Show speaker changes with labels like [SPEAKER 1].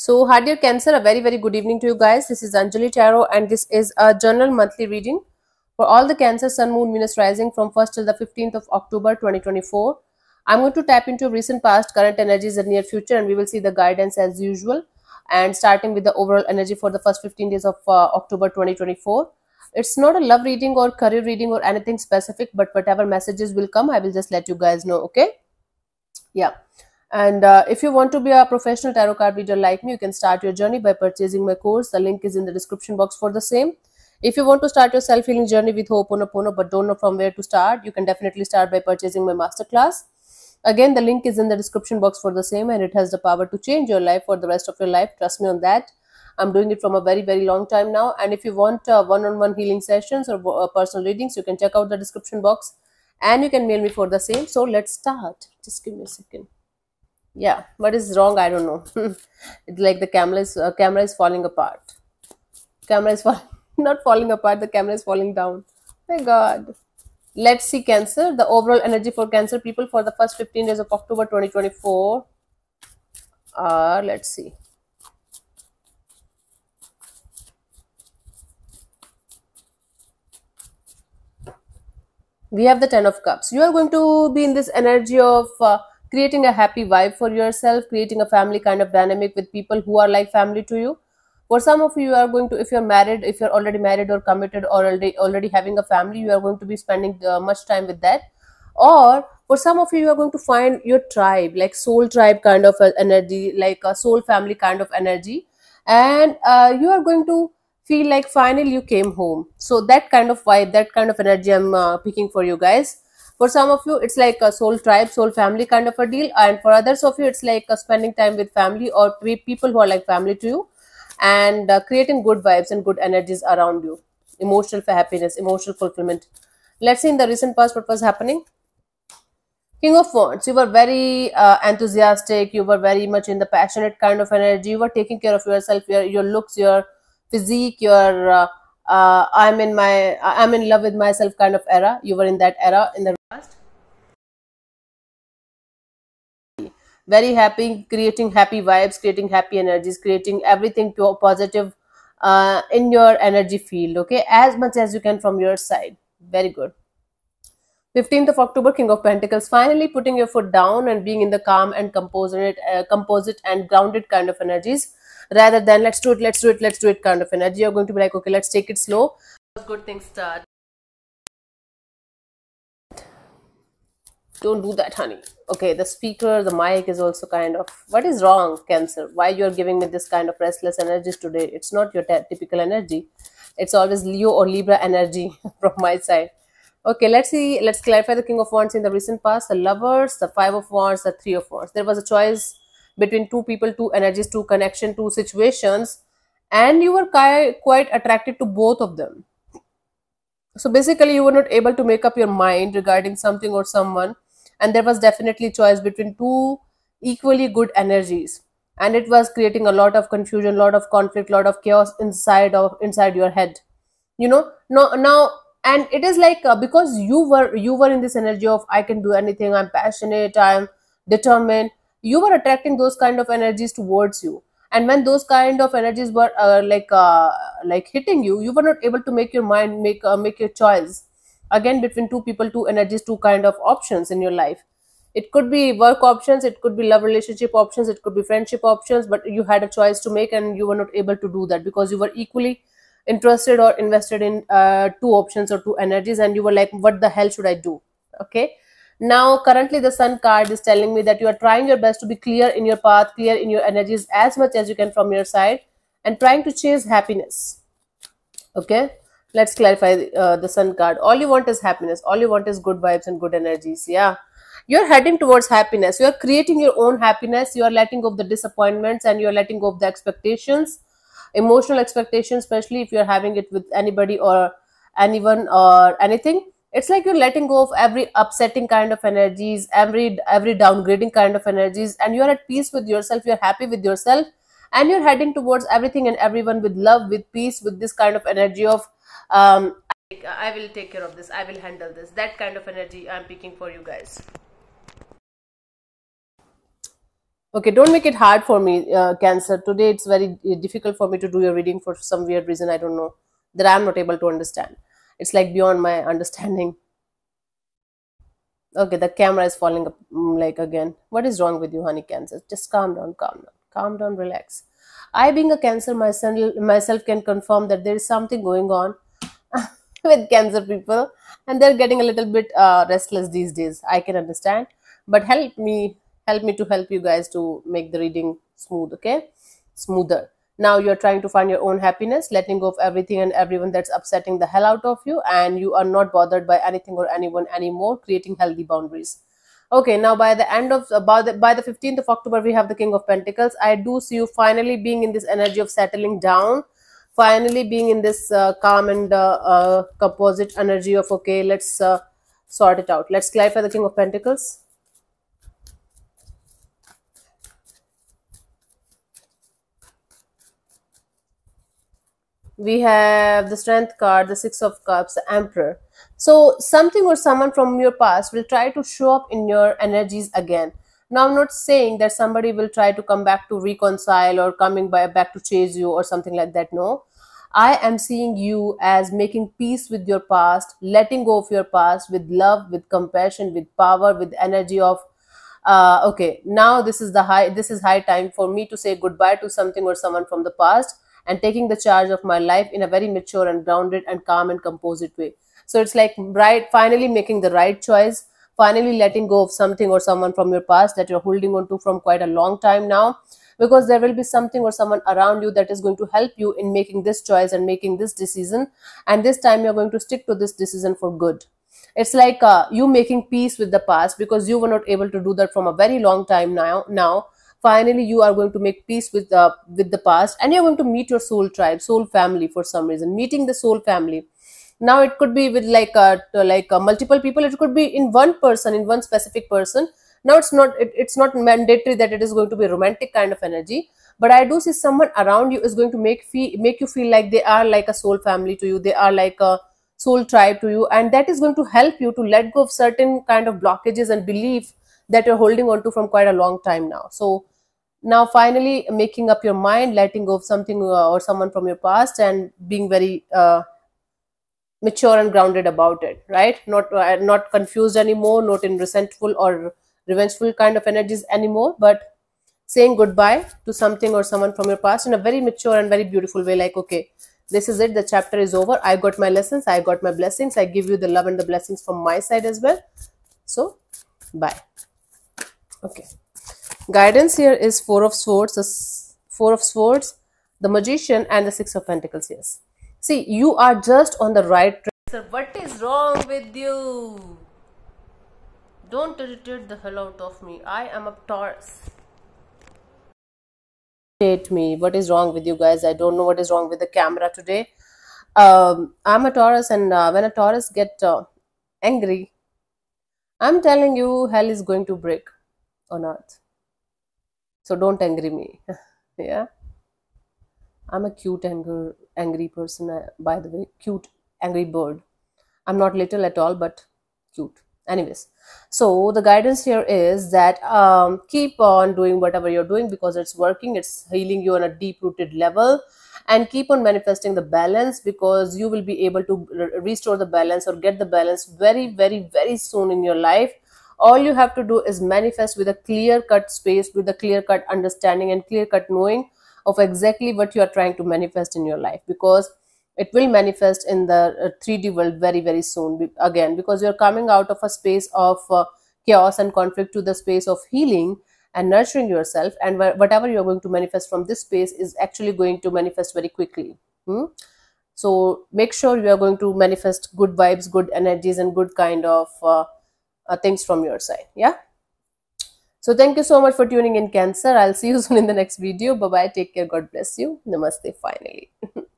[SPEAKER 1] So, hi dear Cancer, a very, very good evening to you guys. This is Anjali Tarot and this is a general monthly reading for all the Cancer Sun, Moon, Venus rising from 1st till the 15th of October 2024. I'm going to tap into recent past, current energies and near future and we will see the guidance as usual and starting with the overall energy for the first 15 days of uh, October 2024. It's not a love reading or career reading or anything specific but whatever messages will come, I will just let you guys know, okay? Yeah. And uh, if you want to be a professional tarot card reader like me, you can start your journey by purchasing my course. The link is in the description box for the same. If you want to start your self healing journey with Ho'oponopono but don't know from where to start, you can definitely start by purchasing my masterclass. Again, the link is in the description box for the same and it has the power to change your life for the rest of your life. Trust me on that. I'm doing it from a very, very long time now. And if you want one on one healing sessions or uh, personal readings, you can check out the description box and you can mail me for the same. So let's start. Just give me a second yeah what is wrong i don't know it's like the camera is uh, camera is falling apart camera is fall- not falling apart the camera is falling down my god let's see cancer the overall energy for cancer people for the first 15 days of october 2024 uh let's see we have the ten of cups you are going to be in this energy of uh, creating a happy vibe for yourself, creating a family kind of dynamic with people who are like family to you. For some of you, you are going to, if you're married, if you're already married or committed or already, already having a family, you are going to be spending uh, much time with that. Or for some of you, you are going to find your tribe, like soul tribe kind of uh, energy, like a soul family kind of energy. And uh, you are going to feel like finally you came home. So that kind of vibe, that kind of energy I'm uh, picking for you guys. For some of you, it's like a soul tribe, soul family kind of a deal. And for others of you, it's like spending time with family or people who are like family to you and uh, creating good vibes and good energies around you. Emotional happiness, emotional fulfillment. Let's see in the recent past what was happening. King of Wands, you were very uh, enthusiastic, you were very much in the passionate kind of energy, you were taking care of yourself, your, your looks, your physique, your uh, uh I'm in my I'm in love with myself kind of era. You were in that era in the very happy creating happy vibes creating happy energies creating everything pure positive uh, in your energy field okay as much as you can from your side very good 15th of october king of pentacles finally putting your foot down and being in the calm and composite uh, composite and grounded kind of energies rather than let's do it let's do it let's do it kind of energy you're going to be like okay let's take it slow good things start don't do that honey okay the speaker the mic is also kind of what is wrong cancer why you're giving me this kind of restless energy today it's not your typical energy it's always leo or libra energy from my side okay let's see let's clarify the king of wands in the recent past the lovers the five of wands the three of wands there was a choice between two people two energies two connection two situations and you were quite attracted to both of them so basically you were not able to make up your mind regarding something or someone and there was definitely choice between two equally good energies and it was creating a lot of confusion lot of conflict lot of chaos inside of inside your head you know now now and it is like uh, because you were you were in this energy of i can do anything i'm passionate i'm determined you were attracting those kind of energies towards you and when those kind of energies were uh, like uh, like hitting you you were not able to make your mind make uh, make your choice again between two people two energies two kind of options in your life it could be work options it could be love relationship options it could be friendship options but you had a choice to make and you were not able to do that because you were equally interested or invested in uh, two options or two energies and you were like what the hell should i do okay now currently the sun card is telling me that you are trying your best to be clear in your path clear in your energies as much as you can from your side and trying to chase happiness okay let's clarify uh, the sun card all you want is happiness all you want is good vibes and good energies yeah you're heading towards happiness you're creating your own happiness you're letting go of the disappointments and you're letting go of the expectations emotional expectations especially if you're having it with anybody or anyone or anything it's like you're letting go of every upsetting kind of energies every every downgrading kind of energies and you're at peace with yourself you're happy with yourself and you're heading towards everything and everyone with love with peace with this kind of energy of um, I will take care of this. I will handle this. That kind of energy I'm picking for you guys. Okay, don't make it hard for me, uh, Cancer. Today it's very uh, difficult for me to do your reading for some weird reason. I don't know that I'm not able to understand. It's like beyond my understanding. Okay, the camera is falling up, mm, like again. What is wrong with you, honey, Cancer? Just calm down, calm down, calm down, relax. I, being a cancer myself, myself can confirm that there is something going on with cancer people, and they're getting a little bit uh, restless these days. I can understand, but help me, help me to help you guys to make the reading smooth, okay? Smoother. Now you're trying to find your own happiness, letting go of everything and everyone that's upsetting the hell out of you, and you are not bothered by anything or anyone anymore, creating healthy boundaries okay now by the end of about uh, the, by the 15th of october we have the king of pentacles i do see you finally being in this energy of settling down finally being in this uh, calm and uh, uh, composite energy of okay let's uh, sort it out let's clarify the king of pentacles we have the strength card the six of cups the emperor so something or someone from your past will try to show up in your energies again. Now, I'm not saying that somebody will try to come back to reconcile or coming by, back to chase you or something like that. No, I am seeing you as making peace with your past, letting go of your past with love, with compassion, with power, with energy of uh, okay. Now this is the high. This is high time for me to say goodbye to something or someone from the past and taking the charge of my life in a very mature and grounded and calm and composite way. So it's like right, finally making the right choice, finally letting go of something or someone from your past that you're holding on to from quite a long time now. Because there will be something or someone around you that is going to help you in making this choice and making this decision. And this time you're going to stick to this decision for good it's like uh, you making peace with the past because you were not able to do that from a very long time now now finally you are going to make peace with the uh, with the past and you're going to meet your soul tribe soul family for some reason meeting the soul family now it could be with like a like multiple people it could be in one person in one specific person now it's not it, it's not mandatory that it is going to be romantic kind of energy but i do see someone around you is going to make fee, make you feel like they are like a soul family to you they are like a soul tribe to you and that is going to help you to let go of certain kind of blockages and belief that you're holding on to from quite a long time now so now finally making up your mind letting go of something uh, or someone from your past and being very uh, mature and grounded about it right not uh, not confused anymore not in resentful or revengeful kind of energies anymore but saying goodbye to something or someone from your past in a very mature and very beautiful way like okay this is it the chapter is over i got my lessons i got my blessings i give you the love and the blessings from my side as well so bye okay guidance here is four of swords four of swords the magician and the six of pentacles yes See, you are just on the right track. Sir, what is wrong with you? Don't irritate the hell out of me. I am a Taurus. Irritate me. What is wrong with you guys? I don't know what is wrong with the camera today. Um, I'm a Taurus, and uh, when a Taurus get uh, angry, I'm telling you, hell is going to break on earth. So don't angry me. yeah. I'm a cute, anger, angry person, uh, by the way, cute, angry bird. I'm not little at all, but cute. Anyways, so the guidance here is that um, keep on doing whatever you're doing because it's working, it's healing you on a deep rooted level, and keep on manifesting the balance because you will be able to restore the balance or get the balance very, very, very soon in your life all you have to do is manifest with a clear cut space with a clear cut understanding and clear cut knowing of exactly what you are trying to manifest in your life because it will manifest in the 3D uh, world very, very soon again because you're coming out of a space of uh, chaos and conflict to the space of healing and nurturing yourself. And whatever you're going to manifest from this space is actually going to manifest very quickly. Hmm? So make sure you are going to manifest good vibes, good energies, and good kind of uh, uh, things from your side. Yeah. So thank you so much for tuning in Cancer. I'll see you soon in the next video. Bye bye. Take care. God bless you. Namaste finally.